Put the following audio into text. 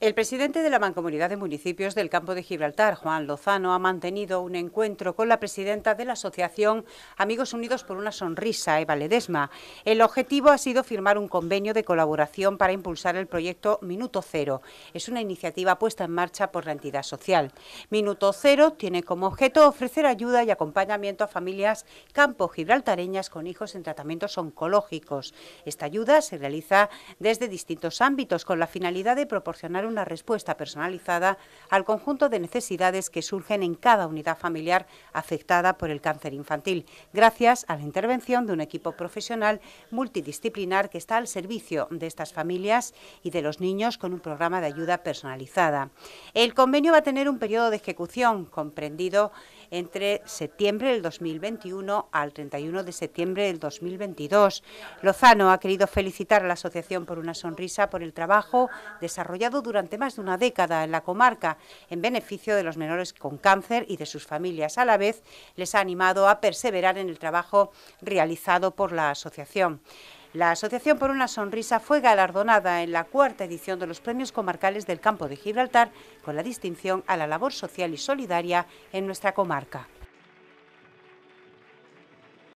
El presidente de la Mancomunidad de Municipios del Campo de Gibraltar, Juan Lozano, ha mantenido un encuentro con la presidenta de la asociación Amigos Unidos por una Sonrisa, Eva Ledesma. El objetivo ha sido firmar un convenio de colaboración para impulsar el proyecto Minuto Cero. Es una iniciativa puesta en marcha por la entidad social. Minuto Cero tiene como objeto ofrecer ayuda y acompañamiento a familias campo gibraltareñas con hijos en tratamientos oncológicos. Esta ayuda se realiza desde distintos ámbitos con la finalidad de proporcionar una respuesta personalizada al conjunto de necesidades que surgen en cada unidad familiar afectada por el cáncer infantil, gracias a la intervención de un equipo profesional multidisciplinar que está al servicio de estas familias y de los niños con un programa de ayuda personalizada. El convenio va a tener un periodo de ejecución comprendido entre septiembre del 2021 al 31 de septiembre del 2022. Lozano ha querido felicitar a la asociación por una sonrisa por el trabajo desarrollado durante durante más de una década en la comarca, en beneficio de los menores con cáncer y de sus familias. A la vez, les ha animado a perseverar en el trabajo realizado por la asociación. La Asociación por una Sonrisa fue galardonada en la cuarta edición de los Premios Comarcales del Campo de Gibraltar con la distinción a la labor social y solidaria en nuestra comarca.